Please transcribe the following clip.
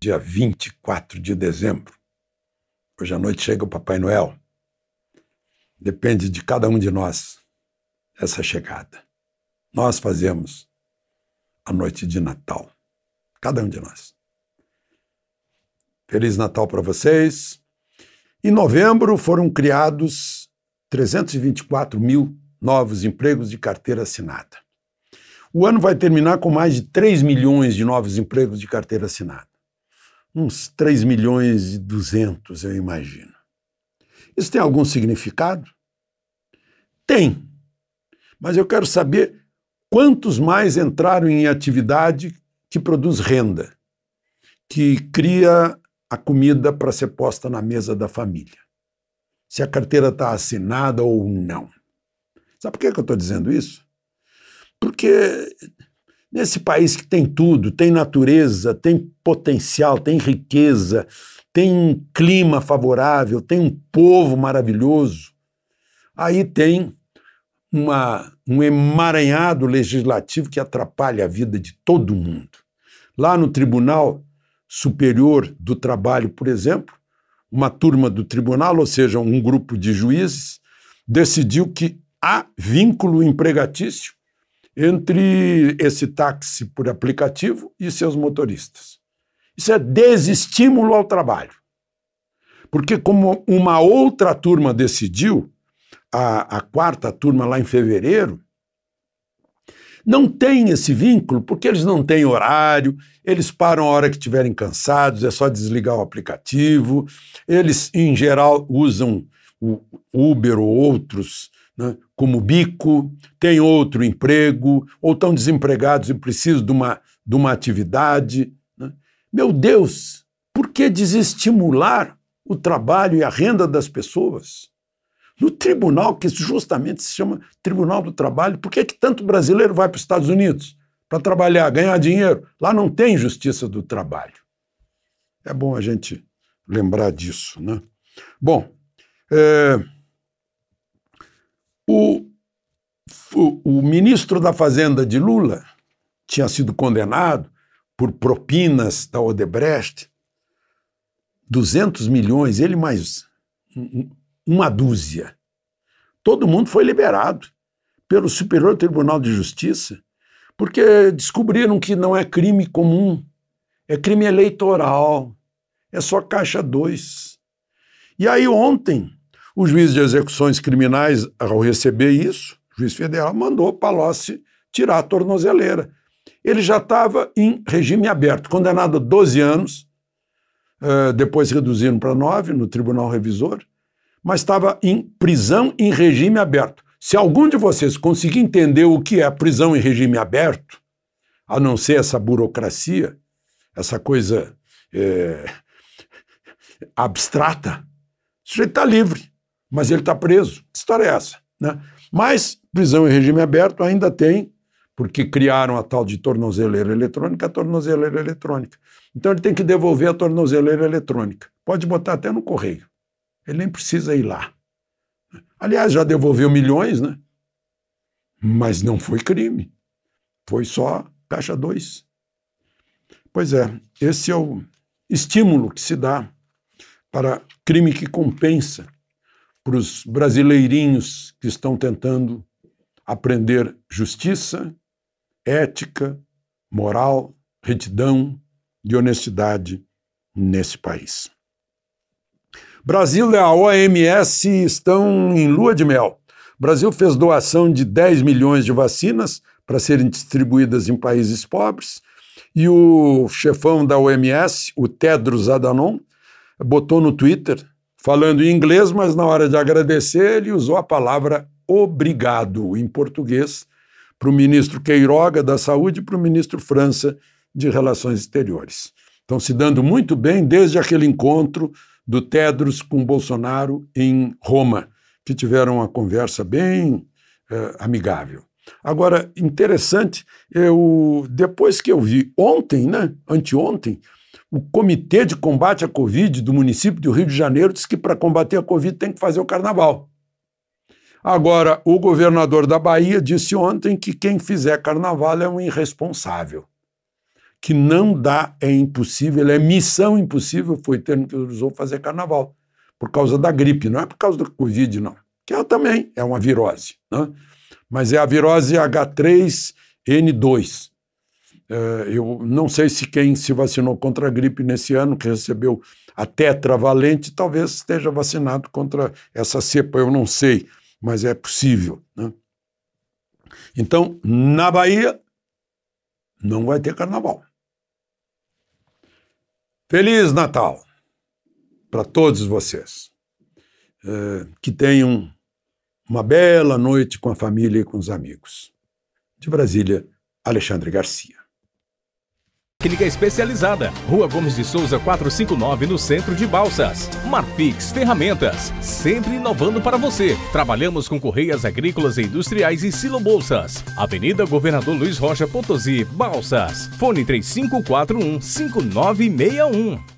Dia 24 de dezembro. Hoje à noite chega o Papai Noel. Depende de cada um de nós essa chegada. Nós fazemos a noite de Natal. Cada um de nós. Feliz Natal para vocês. Em novembro foram criados 324 mil novos empregos de carteira assinada. O ano vai terminar com mais de 3 milhões de novos empregos de carteira assinada. Uns 3 milhões e 200, eu imagino. Isso tem algum significado? Tem. Mas eu quero saber quantos mais entraram em atividade que produz renda, que cria a comida para ser posta na mesa da família. Se a carteira está assinada ou não. Sabe por que, que eu estou dizendo isso? Porque nesse país que tem tudo, tem natureza, tem potencial, tem riqueza, tem um clima favorável, tem um povo maravilhoso, aí tem uma, um emaranhado legislativo que atrapalha a vida de todo mundo. Lá no Tribunal Superior do Trabalho, por exemplo, uma turma do tribunal, ou seja, um grupo de juízes, decidiu que há vínculo empregatício entre esse táxi por aplicativo e seus motoristas. Isso é desestímulo ao trabalho. Porque, como uma outra turma decidiu, a, a quarta turma lá em fevereiro, não tem esse vínculo, porque eles não têm horário, eles param a hora que estiverem cansados, é só desligar o aplicativo, eles, em geral, usam o Uber ou outros né, como bico, têm outro emprego, ou estão desempregados e precisam de uma, de uma atividade. Né? Meu Deus, por que desestimular o trabalho e a renda das pessoas? No tribunal, que justamente se chama Tribunal do Trabalho, por que, é que tanto brasileiro vai para os Estados Unidos para trabalhar, ganhar dinheiro? Lá não tem justiça do trabalho. É bom a gente lembrar disso, né? Bom, é... O, o, o ministro da Fazenda de Lula tinha sido condenado por propinas da Odebrecht, 200 milhões, ele mais uma dúzia. Todo mundo foi liberado pelo Superior Tribunal de Justiça, porque descobriram que não é crime comum, é crime eleitoral, é só Caixa 2. E aí ontem o juiz de execuções criminais, ao receber isso, o juiz federal mandou Palocci tirar a tornozeleira. Ele já estava em regime aberto, condenado a 12 anos, eh, depois reduzindo para 9 no Tribunal Revisor, mas estava em prisão em regime aberto. Se algum de vocês conseguir entender o que é prisão em regime aberto, a não ser essa burocracia, essa coisa é, abstrata, o sujeito está livre mas ele está preso. Que história é essa? Né? Mas prisão em regime aberto ainda tem, porque criaram a tal de tornozeleira eletrônica, a tornozeleira eletrônica. Então ele tem que devolver a tornozeleira eletrônica. Pode botar até no correio. Ele nem precisa ir lá. Aliás, já devolveu milhões, né? Mas não foi crime. Foi só caixa 2. Pois é, esse é o estímulo que se dá para crime que compensa para os brasileirinhos que estão tentando aprender justiça, ética, moral, retidão e honestidade nesse país. Brasil e a OMS estão em lua de mel. Brasil fez doação de 10 milhões de vacinas para serem distribuídas em países pobres e o chefão da OMS, o Tedros Adhanom, botou no Twitter falando em inglês, mas na hora de agradecer, ele usou a palavra obrigado em português para o ministro Queiroga da Saúde e para o ministro França de Relações Exteriores. Estão se dando muito bem desde aquele encontro do Tedros com Bolsonaro em Roma, que tiveram uma conversa bem eh, amigável. Agora, interessante, eu depois que eu vi ontem, né, anteontem, o Comitê de Combate à Covid do município do Rio de Janeiro disse que para combater a Covid tem que fazer o carnaval. Agora, o governador da Bahia disse ontem que quem fizer carnaval é um irresponsável. Que não dá, é impossível, é missão impossível, foi o termo que usou fazer carnaval, por causa da gripe, não é por causa da Covid, não. Que ela é também é uma virose, né? mas é a virose H3N2 eh, eu não sei se quem se vacinou contra a gripe nesse ano, que recebeu a tetravalente, talvez esteja vacinado contra essa cepa, eu não sei, mas é possível. Né? Então, na Bahia, não vai ter carnaval. Feliz Natal para todos vocês. É, que tenham uma bela noite com a família e com os amigos. De Brasília, Alexandre Garcia. Clínica especializada. Rua Gomes de Souza 459, no centro de Balsas. Marfix Ferramentas, sempre inovando para você. Trabalhamos com correias agrícolas e industriais e bolsas. Avenida Governador Luiz Rocha Potosí, Balsas. Fone 3541 5961.